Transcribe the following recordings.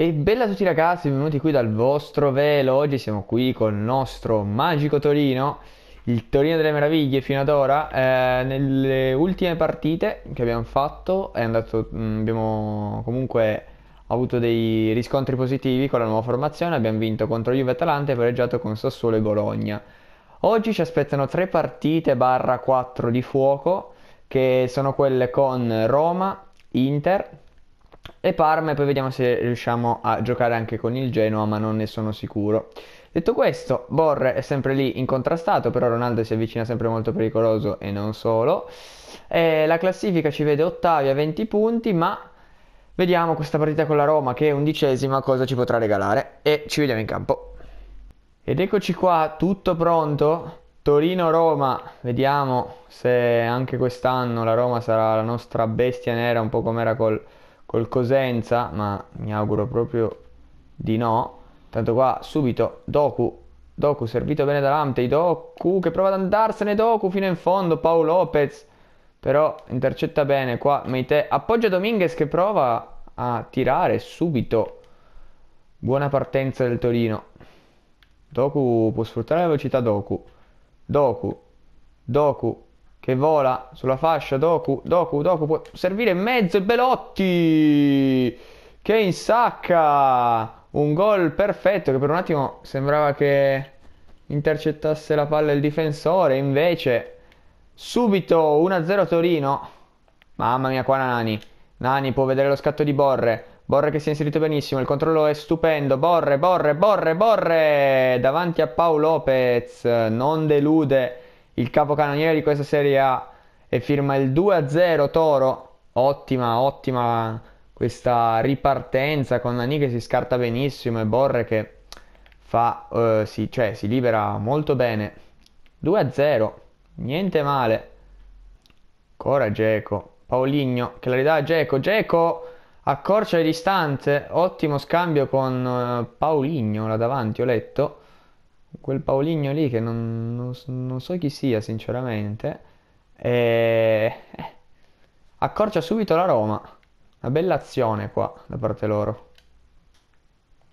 E bella a tutti ragazzi, benvenuti qui dal vostro velo. Oggi siamo qui con il nostro magico Torino, il Torino delle meraviglie fino ad ora. Eh, nelle ultime partite che abbiamo fatto andato, mh, mm, abbiamo comunque avuto dei riscontri positivi con la nuova formazione. Abbiamo vinto contro Juve Atalanta e pareggiato con Sassuolo e Bologna. Oggi ci aspettano tre partite barra 4 di fuoco che sono quelle con Roma, Inter, e Parma e poi vediamo se riusciamo a giocare anche con il Genoa ma non ne sono sicuro detto questo Borre è sempre lì incontrastato però Ronaldo si avvicina sempre molto pericoloso e non solo eh, la classifica ci vede ottavi a 20 punti ma vediamo questa partita con la Roma che è undicesima cosa ci potrà regalare e ci vediamo in campo ed eccoci qua tutto pronto Torino-Roma, vediamo se anche quest'anno la Roma sarà la nostra bestia nera, un po' come era col col Cosenza, ma mi auguro proprio di no. Tanto qua subito Doku, Doku servito bene davanti, Doku che prova ad andarsene, Doku fino in fondo, Paolo Lopez però intercetta bene qua Meite, appoggia Dominguez che prova a tirare subito. Buona partenza del Torino. Doku può sfruttare la velocità Doku. Doku, Doku, che vola sulla fascia Doku, Doku, Doku può servire in mezzo e Belotti che insacca un gol perfetto che per un attimo sembrava che intercettasse la palla il difensore invece subito 1-0 Torino mamma mia qua Nani Nani può vedere lo scatto di Borre Borre che si è inserito benissimo il controllo è stupendo Borre, Borre, Borre, Borre davanti a Paolo Lopez non delude il capocannoniere di questa Serie A e firma il 2-0 Toro, ottima, ottima questa ripartenza con Nani che si scarta benissimo e Borre che fa, eh, si, cioè, si libera molto bene. 2-0, niente male. Ancora Geco, Pauligno che la ridà a Geco, Geco accorcia le distanze, ottimo scambio con eh, Pauligno là davanti, ho letto quel Paoligno lì che non, non, non so chi sia sinceramente, e... Eh, accorcia subito la Roma, una bella azione qua da parte loro.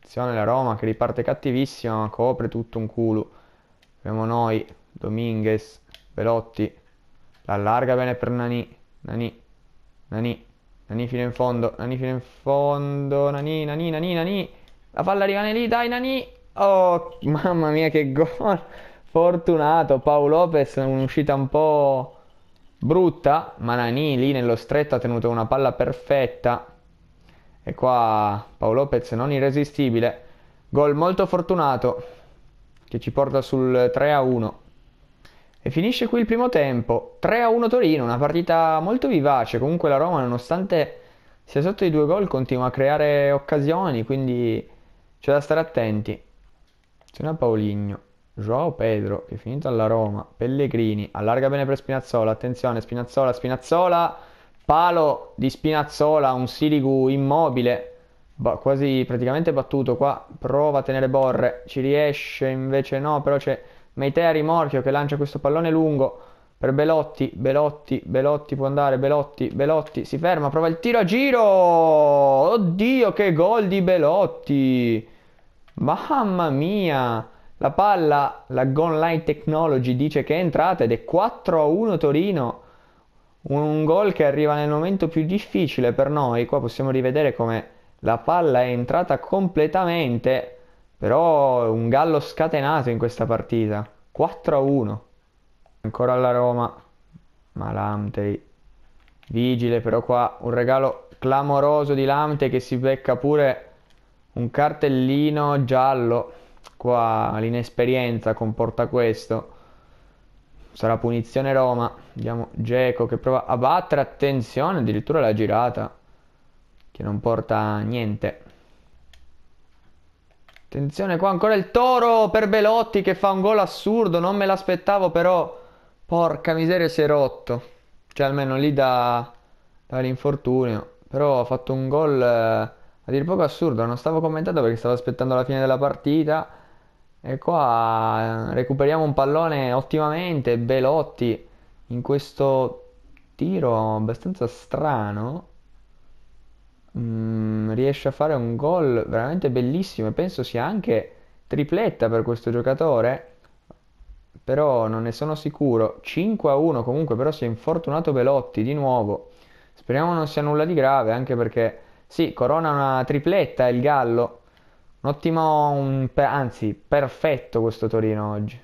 Azione la Roma che riparte cattivissima ma copre tutto un culo. Abbiamo noi, Dominguez, Velotti, l'allarga bene per Nani, Nani, Nani, Nani fino in fondo, Nani fino in fondo, Nani, Nani, Nani, Nani. La palla rimane lì, dai Nani, Oh, mamma mia che gol. Fortunato, Paolo Lopez, un'uscita un po' brutta. Manani lì nello stretto ha tenuto una palla perfetta. E qua Paolo Lopez non irresistibile. Gol molto fortunato che ci porta sul 3 1. E finisce qui il primo tempo. 3 1 Torino, una partita molto vivace. Comunque la Roma, nonostante sia sotto i due gol, continua a creare occasioni, quindi c'è da stare attenti a Paoligno. Joao Pedro che è finito alla Roma, Pellegrini, allarga bene per Spinazzola, attenzione Spinazzola, Spinazzola, palo di Spinazzola, un Sirigu immobile, quasi praticamente battuto qua, prova a tenere Borre, ci riesce invece no, però c'è Meitea Rimorchio che lancia questo pallone lungo per Belotti, Belotti, Belotti può andare, Belotti, Belotti, si ferma, prova il tiro a giro, oddio che gol di Belotti! Mamma mia! La palla, la Gone Line Technology dice che è entrata ed è 4 a 1 Torino. Un gol che arriva nel momento più difficile per noi. Qua possiamo rivedere come la palla è entrata completamente. Però un gallo scatenato in questa partita. 4 a 1. Ancora alla Roma. Malamtei. Vigile però qua un regalo clamoroso di Lamte che si becca pure un cartellino giallo qua l'inesperienza comporta questo sarà punizione Roma vediamo Geco che prova a battere attenzione addirittura la girata che non porta niente attenzione qua ancora il Toro per Belotti che fa un gol assurdo non me l'aspettavo però porca miseria si è rotto cioè almeno lì da dall'infortunio però ha fatto un gol eh, a dir poco assurdo, non stavo commentando perché stavo aspettando la fine della partita e qua eh, recuperiamo un pallone ottimamente, Belotti in questo tiro abbastanza strano mm, riesce a fare un gol veramente bellissimo e penso sia anche tripletta per questo giocatore però non ne sono sicuro 5 a 1 comunque però si è infortunato Belotti di nuovo speriamo non sia nulla di grave anche perché sì, corona una tripletta il Gallo. Un ottimo, un, anzi, perfetto questo Torino oggi.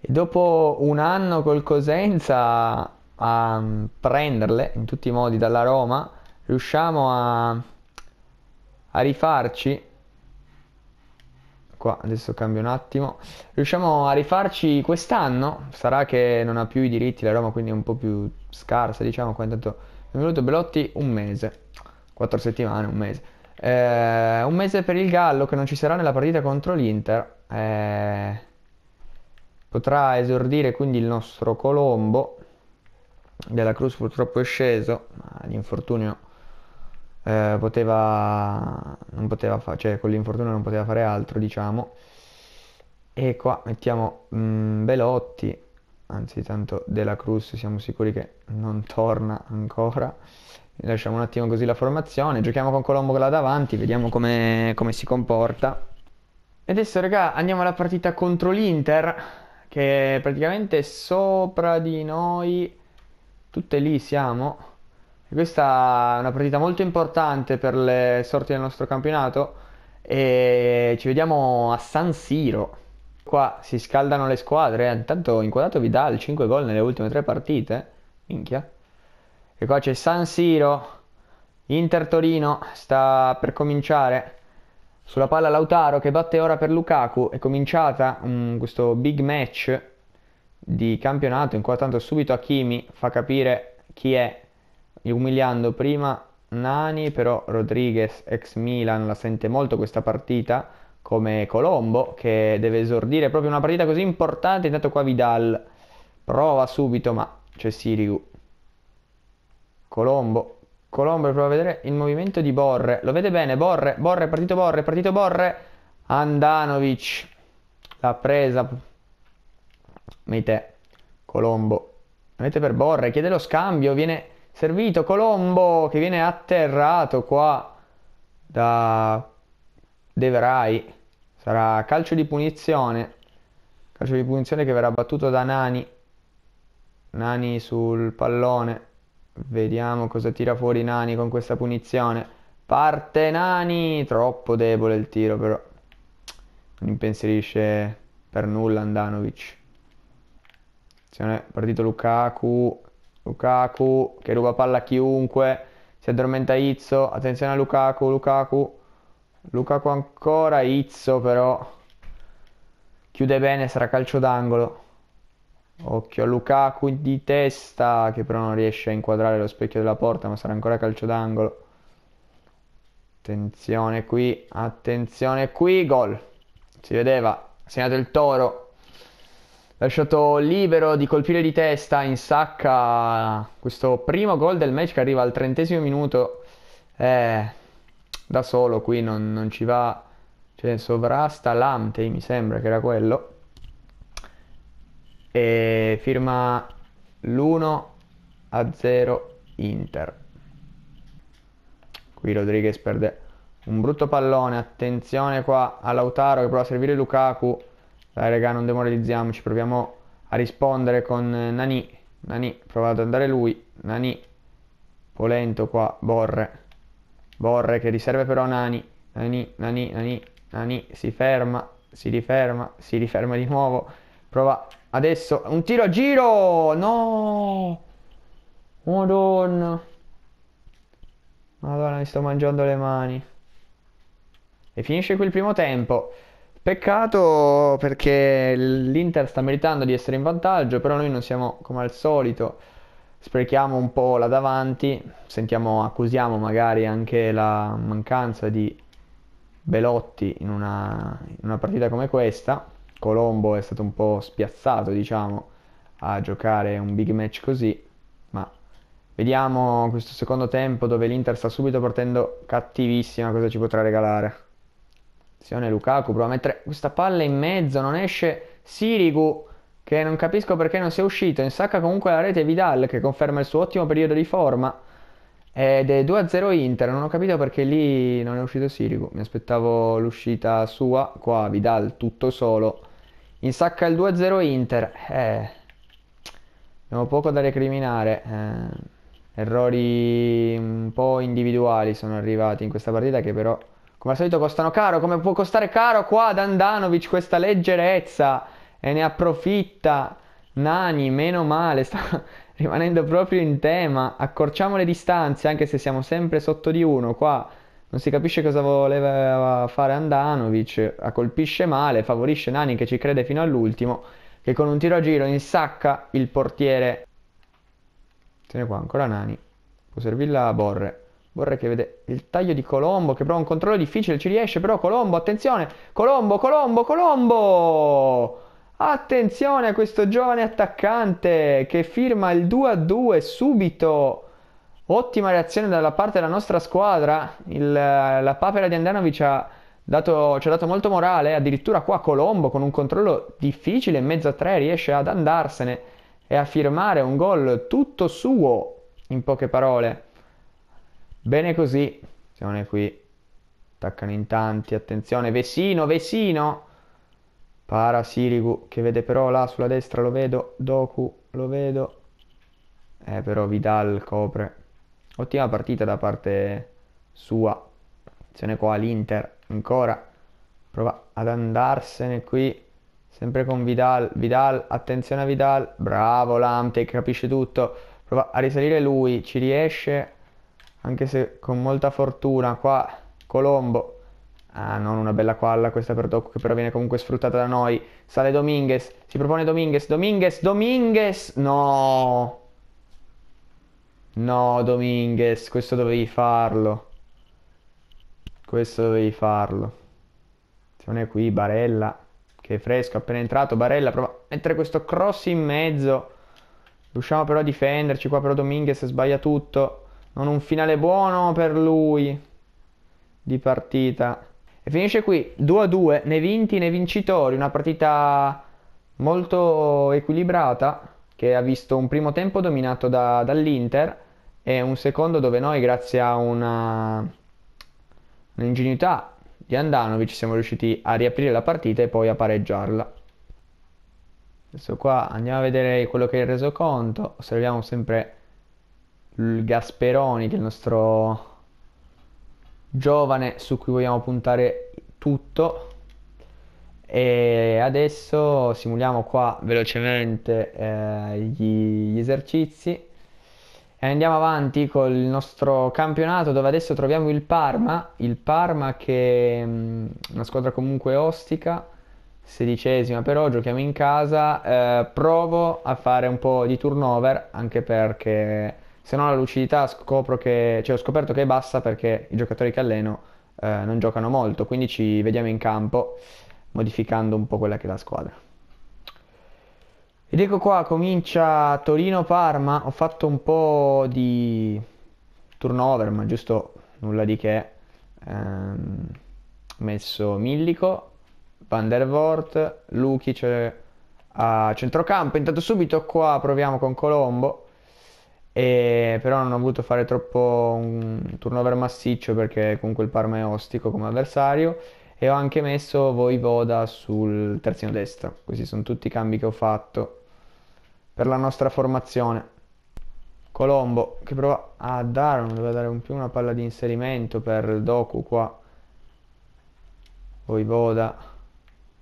E dopo un anno col Cosenza a mm, prenderle in tutti i modi dalla Roma, riusciamo a, a rifarci. Qua adesso cambio un attimo. Riusciamo a rifarci quest'anno. Sarà che non ha più i diritti la Roma, quindi è un po' più scarsa, diciamo. Qua intanto è venuto Belotti un mese quattro settimane, un mese. Eh, un mese per il Gallo che non ci sarà nella partita contro l'Inter. Eh, potrà esordire quindi il nostro Colombo. Della Cruz purtroppo è sceso, ma l'infortunio eh, poteva, non poteva fa- cioè con l'infortunio non poteva fare altro, diciamo. E qua mettiamo mh, mm, Belotti, anzi tanto Della Cruz siamo sicuri che non torna ancora lasciamo un attimo così la formazione, giochiamo con Colombo là davanti, vediamo come, come si comporta. E adesso raga andiamo alla partita contro l'Inter, che è praticamente sopra di noi, tutte lì siamo. E questa è una partita molto importante per le sorti del nostro campionato e ci vediamo a San Siro. Qua si scaldano le squadre, eh. intanto inquadrato vi dà il 5 gol nelle ultime tre partite, minchia. E qua c'è San Siro, Inter Torino, sta per cominciare. Sulla palla Lautaro che batte ora per Lukaku, è cominciata um, questo big match di campionato in cui tanto subito Hakimi fa capire chi è, umiliando prima Nani, però Rodriguez ex Milan la sente molto questa partita, come Colombo che deve esordire proprio una partita così importante, intanto qua Vidal prova subito ma c'è Sirigu Colombo. Colombo prova a vedere il movimento di Borre. Lo vede bene, Borre, Borre, partito Borre, partito Borre. Andanovic. L'ha presa. Mete. Colombo. mette per Borre, chiede lo scambio, viene servito Colombo che viene atterrato qua da Deverai. Sarà calcio di punizione. Calcio di punizione che verrà battuto da Nani. Nani sul pallone. Vediamo cosa tira fuori Nani con questa punizione. Parte Nani! Troppo debole il tiro però. Non impensierisce per nulla Andanovic. Attenzione, partito Lukaku. Lukaku che ruba palla a chiunque. Si addormenta Izzo. Attenzione a Lukaku, Lukaku. Lukaku ancora, Izzo però. Chiude bene, sarà calcio d'angolo. Occhio a Lukaku di testa che però non riesce a inquadrare lo specchio della porta ma sarà ancora calcio d'angolo. Attenzione qui, attenzione qui, gol. Si vedeva, segnato il toro. Lasciato libero di colpire di testa in sacca questo primo gol del match che arriva al trentesimo minuto. Eh, da solo qui non, non ci va, cioè sovrasta l'Ante mi sembra che era quello e firma l'1 a 0 Inter. Qui Rodriguez perde un brutto pallone, attenzione qua a Lautaro che prova a servire Lukaku. Dai regà non demoralizziamoci, proviamo a rispondere con Nani. Nani prova ad andare lui, Nani polento qua, Borre. Borre che riserve però Nani. Nani, Nani, Nani, Nani si ferma, si riferma, si riferma di nuovo. Prova Adesso un tiro a giro! No! Oh, madonna! Madonna, mi sto mangiando le mani. E finisce qui il primo tempo. Peccato perché l'Inter sta meritando di essere in vantaggio, però noi non siamo come al solito. Sprechiamo un po' là davanti, sentiamo, accusiamo magari anche la mancanza di Belotti in una, in una partita come questa. Colombo è stato un po' spiazzato, diciamo, a giocare un big match così, ma vediamo questo secondo tempo dove l'Inter sta subito partendo cattivissima, cosa ci potrà regalare. Attenzione Lukaku, prova a mettere questa palla in mezzo, non esce Sirigu, che non capisco perché non sia uscito, insacca comunque la rete Vidal, che conferma il suo ottimo periodo di forma, ed è 2-0 Inter, non ho capito perché lì non è uscito Sirigu, mi aspettavo l'uscita sua, qua Vidal tutto solo, Insacca il 2-0 Inter. Eh, abbiamo poco da recriminare. Eh, errori un po' individuali sono arrivati in questa partita che però, come al solito, costano caro. Come può costare caro qua Dandanovic questa leggerezza? E ne approfitta Nani, meno male, sta rimanendo proprio in tema. Accorciamo le distanze, anche se siamo sempre sotto di uno qua. Non si capisce cosa voleva fare Andanovic, colpisce male, favorisce Nani che ci crede fino all'ultimo, che con un tiro a giro insacca il portiere. Tiene qua ancora Nani, può servirla a Borre. Borre che vede il taglio di Colombo, che prova un controllo difficile, ci riesce però Colombo, attenzione, Colombo, Colombo, Colombo! Attenzione a questo giovane attaccante che firma il 2-2 subito Ottima reazione dalla parte della nostra squadra, Il, eh, la papera di Andanovic ha dato, ci ha dato molto morale, addirittura qua Colombo con un controllo difficile in mezzo a tre riesce ad andarsene e a firmare un gol tutto suo, in poche parole. Bene così, attenzione qui, attaccano in tanti, attenzione, Vesino, Vesino, para Sirigu che vede però là sulla destra, lo vedo, Doku, lo vedo, eh però Vidal copre, Ottima partita da parte sua. attenzione qua l'Inter ancora. Prova ad andarsene qui. Sempre con Vidal. Vidal, attenzione a Vidal. Bravo Lamte, capisce tutto. Prova a risalire lui. Ci riesce. Anche se con molta fortuna. Qua Colombo. Ah, non una bella qualla questa per Doku che però viene comunque sfruttata da noi. Sale Dominguez, si propone Dominguez, Dominguez, Dominguez! No! No, Dominguez, questo dovevi farlo. Questo dovevi farlo. Attenzione qui, Barella, che fresco, appena entrato. Barella prova a mettere questo cross in mezzo. Riusciamo però a difenderci, qua però Dominguez sbaglia tutto. Non un finale buono per lui di partita. E finisce qui, 2 a 2, né vinti né vincitori, una partita molto equilibrata che ha visto un primo tempo dominato da, dall'Inter è un secondo dove noi grazie a una, un'ingenuità di Andanovic siamo riusciti a riaprire la partita e poi a pareggiarla. Adesso qua andiamo a vedere quello che è il resoconto, osserviamo sempre il Gasperoni che è il nostro giovane su cui vogliamo puntare tutto e adesso simuliamo qua velocemente eh, gli, gli esercizi e andiamo avanti con il nostro campionato dove adesso troviamo il Parma, il Parma che è mm, una squadra comunque ostica, sedicesima però, giochiamo in casa, eh, provo a fare un po' di turnover anche perché se no la lucidità scopro che, cioè ho scoperto che è bassa perché i giocatori che alleno eh, non giocano molto, quindi ci vediamo in campo modificando un po' quella che è la squadra. Ed ecco qua, comincia Torino-Parma, ho fatto un po' di turnover, ma giusto nulla di che. Ehm, messo Millico, Van der Voort, Lukic eh, a centrocampo, intanto subito qua proviamo con Colombo, e però non ho voluto fare troppo un turnover massiccio perché comunque il Parma è ostico come avversario e ho anche messo Voivoda sul terzino destro, questi sono tutti i cambi che ho fatto per la nostra formazione. Colombo che prova a dare, non doveva dare un più una palla di inserimento per Doku qua. Voivoda,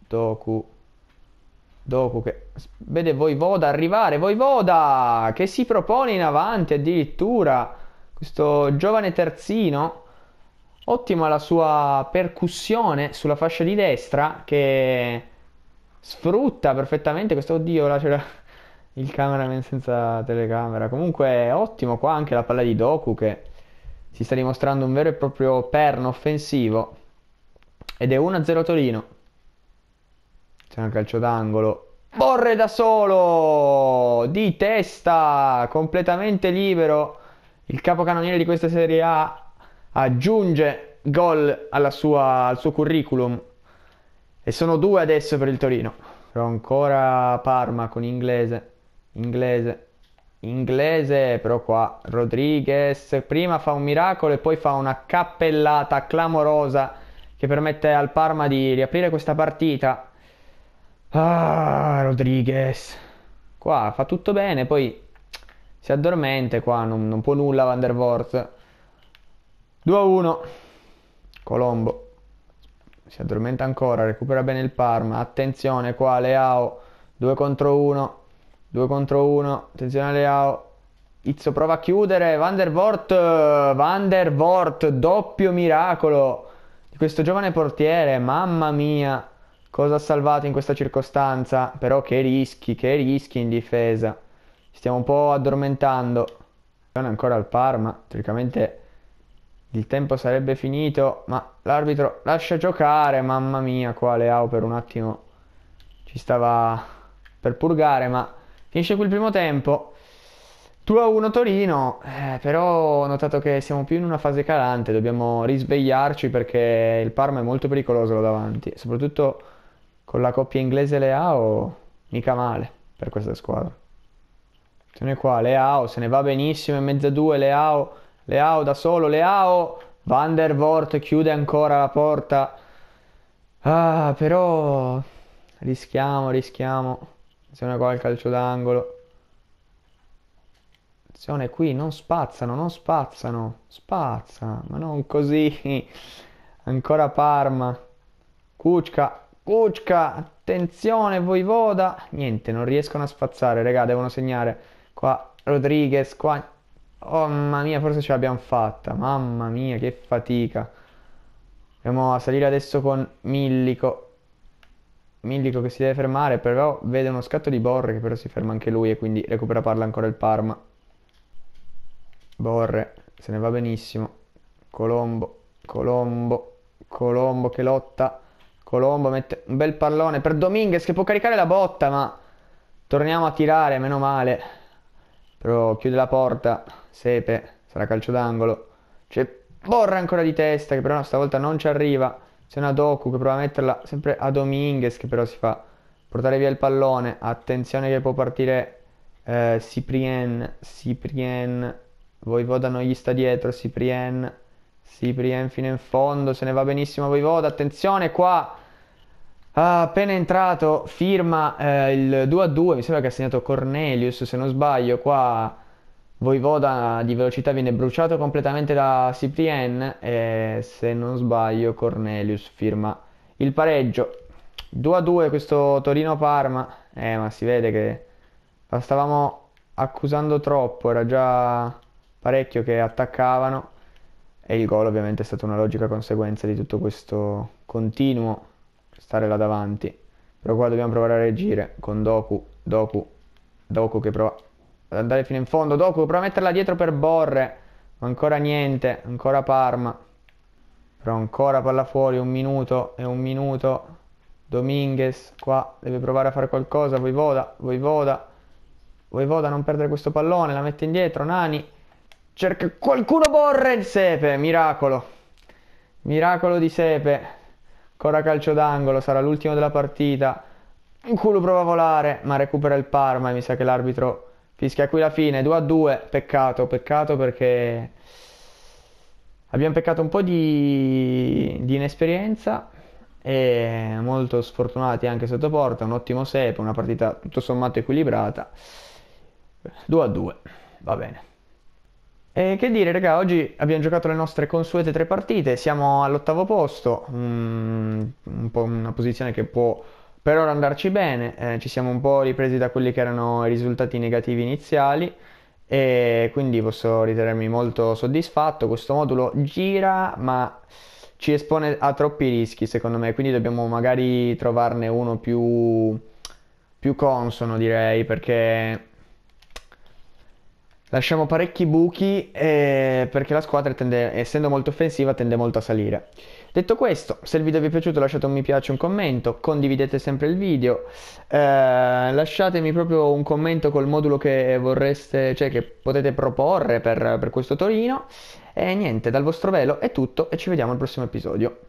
Doku, Doku che vede Voivoda arrivare, Voivoda che si propone in avanti addirittura, questo giovane terzino, ottima la sua percussione sulla fascia di destra che sfrutta perfettamente questo, oddio, là c'era il cameraman senza telecamera. Comunque è ottimo qua anche la palla di Doku che si sta dimostrando un vero e proprio perno offensivo. Ed è 1-0 Torino. C'è un calcio d'angolo. Borre da solo! Di testa! Completamente libero. Il capocannoniere di questa Serie A aggiunge gol sua, al suo curriculum. E sono due adesso per il Torino. Però ancora Parma con inglese inglese inglese, però qua Rodriguez prima fa un miracolo e poi fa una cappellata clamorosa che permette al Parma di riaprire questa partita. Ah, Rodriguez. Qua fa tutto bene, poi si addormente qua, non, non può nulla Van der Voort. 2-1. Colombo. Si addormenta ancora, recupera bene il Parma. Attenzione qua, Leao. 2 contro 1. 2 contro 1, attenzione Leao, Izzo prova a chiudere, Van der Vort, Van der Voort, doppio miracolo di questo giovane portiere, mamma mia, cosa ha salvato in questa circostanza, però che rischi, che rischi in difesa, stiamo un po' addormentando, non ancora al Parma, teoricamente il tempo sarebbe finito, ma l'arbitro lascia giocare, mamma mia, qua Leao per un attimo ci stava per purgare, ma... Finisce qui il primo tempo. 2 a 1 Torino, eh, però ho notato che siamo più in una fase calante, dobbiamo risvegliarci perché il Parma è molto pericoloso là davanti, soprattutto con la coppia inglese Leao, mica male per questa squadra. Attenzione qua, Leao se ne va benissimo in mezzo a due, Leao, Leao da solo, Leao, Van der Voort chiude ancora la porta. Ah, però rischiamo, rischiamo. Attenzione qua al calcio d'angolo. Attenzione qui, non spazzano, non spazzano. Spazza, ma non così. Ancora Parma. Kuczka, Kuczka. attenzione Voivoda. Niente, non riescono a spazzare, raga, devono segnare. Qua Rodriguez, qua... Oh mamma mia, forse ce l'abbiamo fatta. Mamma mia, che fatica. Andiamo a salire adesso con Millico. Milico che si deve fermare, però vede uno scatto di Borre che però si ferma anche lui e quindi recupera palla ancora il Parma. Borre se ne va benissimo. Colombo, Colombo, Colombo che lotta. Colombo mette un bel pallone per Dominguez che può caricare la botta, ma torniamo a tirare, meno male. Però chiude la porta, Sepe, sarà calcio d'angolo. C'è Borre ancora di testa che però stavolta non ci arriva. C'è una Doku che prova a metterla sempre a Dominguez che però si fa portare via il pallone. Attenzione che può partire eh, Cyprien. Cyprien. Voivoda non gli sta dietro. Cyprien. Cyprien fino in fondo. Se ne va benissimo Voivoda. Attenzione qua. Ah, appena entrato firma eh, il 2 a 2. Mi sembra che ha segnato Cornelius se non sbaglio. Qua Voivoda di velocità viene bruciato completamente da Cyprien e se non sbaglio Cornelius firma il pareggio. 2 a 2 questo Torino-Parma, eh ma si vede che la stavamo accusando troppo, era già parecchio che attaccavano e il gol ovviamente è stata una logica conseguenza di tutto questo continuo stare là davanti. Però qua dobbiamo provare a reagire con Doku, Doku, Doku che prova ad andare fino in fondo. Dopo prova a metterla dietro per Borre. Ma ancora niente, ancora Parma. Però ancora palla fuori, un minuto e un minuto. Dominguez qua deve provare a fare qualcosa. Voivoda, Voivoda. Voivoda non perdere questo pallone, la mette indietro. Nani cerca qualcuno Borre il Sepe, miracolo. Miracolo di Sepe. Ancora calcio d'angolo, sarà l'ultimo della partita. Un culo prova a volare, ma recupera il Parma e mi sa che l'arbitro Fischia qui la fine, 2 a 2, peccato, peccato perché abbiamo peccato un po' di, di inesperienza e molto sfortunati anche sotto porta, un ottimo sepe, una partita tutto sommato equilibrata, 2 a 2, va bene. E che dire, raga, oggi abbiamo giocato le nostre consuete tre partite, siamo all'ottavo posto, un, mm, un po' una posizione che può per ora andarci bene, eh, ci siamo un po' ripresi da quelli che erano i risultati negativi iniziali e quindi posso ritenermi molto soddisfatto. Questo modulo gira ma ci espone a troppi rischi secondo me, quindi dobbiamo magari trovarne uno più, più consono direi perché lasciamo parecchi buchi eh, perché la squadra tende, essendo molto offensiva tende molto a salire. Detto questo, se il video vi è piaciuto lasciate un mi piace, un commento, condividete sempre il video, eh, lasciatemi proprio un commento col modulo che vorreste, cioè che potete proporre per, per questo Torino. E niente, dal vostro velo è tutto e ci vediamo al prossimo episodio.